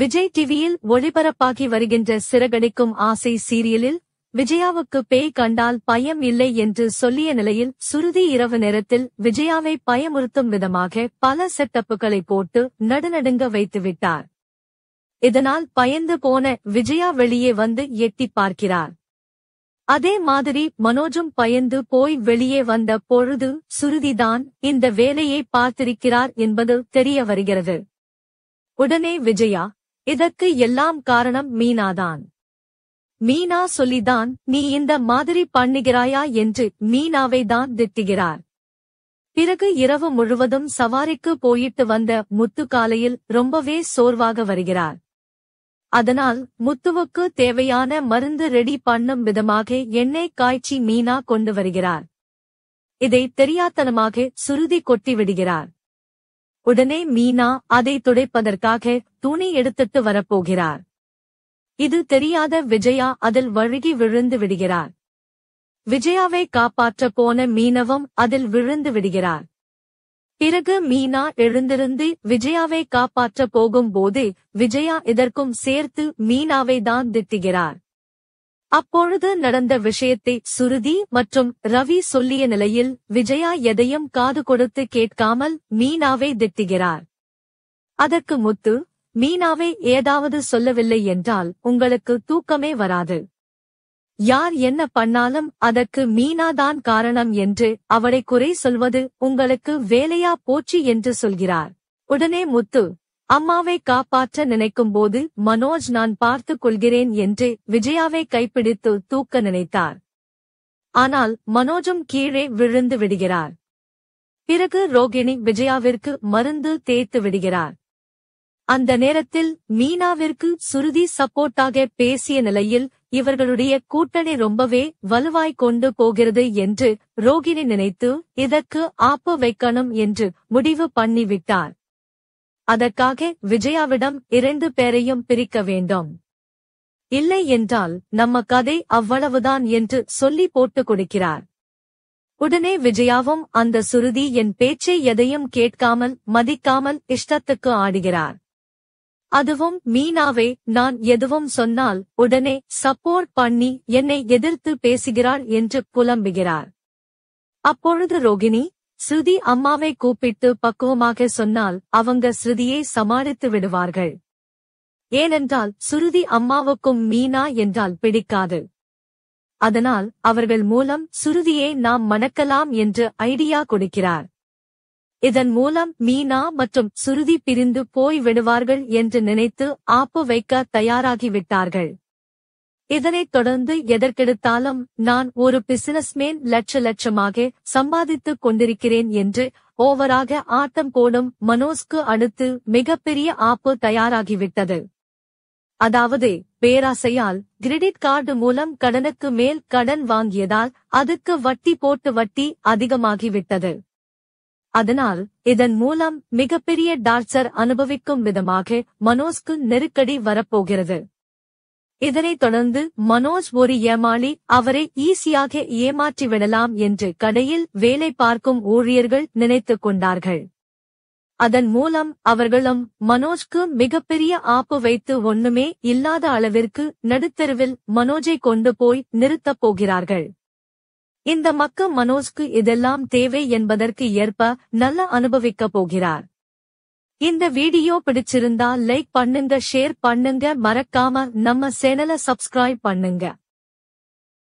விஜய் டிவியில் ஒளிபரப்பாகி வருகின்ற சிறகடிக்கும் ஆசை சீரியலில் விஜயாவுக்கு பேய் கண்டால் பயம் இல்லை என்று சொல்லிய நிலையில் சுருதி இரவு நேரத்தில் விஜயாவை பயமுறுத்தும் விதமாக பல செட்டப்புகளை போட்டு நடுநடுங்க வைத்துவிட்டார் இதனால் பயந்து போன விஜயா வெளியே வந்து எட்டி பார்க்கிறார் அதே மாதிரி மனோஜும் பயந்து போய் வெளியே வந்த பொழுது சுருதிதான் இந்த வேலையை பார்த்திருக்கிறார் என்பது தெரிய வருகிறது உடனே விஜயா இதற்கு எல்லாம் காரணம் மீனாதான் மீனா சொல்லிதான் நீ இந்த மாதிரி பண்ணுகிறாயா என்று மீனாவை தான் திட்டுகிறார் பிறகு இரவு முழுவதும் சவாரிக்கு போயிட்டு வந்த முத்து காலையில் ரொம்பவே சோர்வாக வருகிறார் அதனால் முத்துவுக்கு தேவையான மருந்து ரெடி பண்ணும் விதமாக எண்ணெய் காய்ச்சி மீனா கொண்டு வருகிறார் இதை தெரியாத்தனமாக சுருதி கொட்டி விடுகிறார் உடனே மீனா அதை துடைப்பதற்காக துணி எடுத்துட்டு வரப்போகிறார் இது தெரியாத விஜயா அதில் வழுகி விழுந்து விடுகிறார் விஜயாவை காப்பாற்ற போன மீனவம் அதில் விழுந்து விடுகிறார் பிறகு மீனா எழுந்திருந்து விஜயாவை காப்பாற்ற போகும்போது விஜயா இதற்கும் சேர்த்து மீனாவை தான் திட்டுகிறார் அப்பொழுது நடந்த விஷயத்தை சுருதி மற்றும் ரவி சொல்லிய நிலையில் விஜயா எதையும் காது கொடுத்து கேட்காமல் மீனாவை திட்டுகிறார் அதற்கு முத்து மீனாவை ஏதாவது சொல்லவில்லை என்றால் உங்களுக்கு தூக்கமே வராது யார் என்ன பண்ணாலும் அதற்கு மீனாதான் காரணம் என்று அவரை குறை சொல்வது உங்களுக்கு வேலையா போச்சு என்று சொல்கிறார் உடனே முத்து அம்மாவை காப்பாற்ற நினைக்கும்போது மனோஜ் நான் பார்த்துக் கொள்கிறேன் என்று விஜயாவை கைப்பிடித்து தூக்க நினைத்தார் ஆனால் மனோஜும் கீழே விழுந்து விடுகிறார் பிறகு ரோகிணி விஜயாவிற்கு மருந்து தேய்த்து விடுகிறார் அந்த நேரத்தில் மீனாவிற்கு சுருதி சப்போர்ட்டாக பேசிய நிலையில் இவர்களுடைய கூட்டணி ரொம்பவே வலுவாய் கொண்டு போகிறது என்று ரோகிணி நினைத்து இதற்கு ஆப்பு வைக்கணும் என்று முடிவு பண்ணிவிட்டார் அதற்காக விஜயாவிடம் இரண்டு பேரையும் பிரிக்க வேண்டும் இல்லை என்றால் நம்ம கதை அவ்வளவுதான் என்று சொல்லி போட்டுக் கொடுக்கிறார் உடனே விஜயாவும் அந்த சுருதி என் பேச்சை எதையும் கேட்காமல் மதிக்காமல் இஷ்டத்துக்கு ஆடுகிறார் அதுவும் மீனாவே நான் எதுவும் சொன்னால் உடனே சப்போர்ட் பண்ணி என்னை எதிர்த்து பேசுகிறாள் என்று புலம்புகிறார் அப்பொழுது ரோகிணி ஸ்ருதி அம்மாவை கூப்பிட்டு பக்குவமாக சொன்னால் அவங்க ஸ்ருதியை சமாளித்து விடுவார்கள் ஏனென்றால் சுருதி அம்மாவுக்கும் மீனா என்றால் பிடிக்காது அதனால் அவர்கள் மூலம் சுருதியை நாம் மணக்கலாம் என்று ஐடியா கொடுக்கிறார் இதன் மூலம் மீனா மற்றும் சுருதி பிரிந்து போய் விடுவார்கள் என்று நினைத்து ஆப்பு வைக்க தயாராகிவிட்டார்கள் இதனைத் தொடர்ந்து எதற்கெடுத்தாலும் நான் ஒரு பிசினஸ்மேன் லட்ச லட்சமாக சம்பாதித்துக் கொண்டிருக்கிறேன் என்று ஓவராக ஆட்டம் போடும் மனோஸ்க்கு அடுத்து மிகப்பெரிய ஆப்பு தயாராகிவிட்டது அதாவது பேராசையால் கிரெடிட் கார்டு மூலம் கடனுக்கு மேல் கடன் வாங்கியதால் அதுக்கு வட்டி போட்டு வட்டி அதிகமாகிவிட்டது அதனால் இதன் மூலம் மிகப்பெரிய டார்ச்சர் அனுபவிக்கும் விதமாக மனோஸ்க்கு நெருக்கடி வரப்போகிறது இதனைத் தொடர்ந்து மனோஜ் ஒரு ஏமாளி அவரை ஈஸியாக ஏமாற்றிவிடலாம் என்று கடையில் வேலை பார்க்கும் ஊழியர்கள் நினைத்துக் கொண்டார்கள் அதன் மூலம் அவர்களும் மனோஜ்க்கு மிகப்பெரிய ஆப்பு வைத்து ஒண்ணுமே இல்லாத அளவிற்கு நடுத்தெருவில் மனோஜை கொண்டு போய் நிறுத்தப் போகிறார்கள் இந்த மக்க மனோஜ்க்கு இதெல்லாம் தேவை என்பதற்கு ஏற்ப நல்ல அனுபவிக்கப் போகிறார் இந்த வீடியோ பிடிச்சிருந்தா லைக் பண்ணுங்க ஷேர் பண்ணுங்க மறக்காம நம்ம சேனலை சப்ஸ்கிரைப் பண்ணுங்க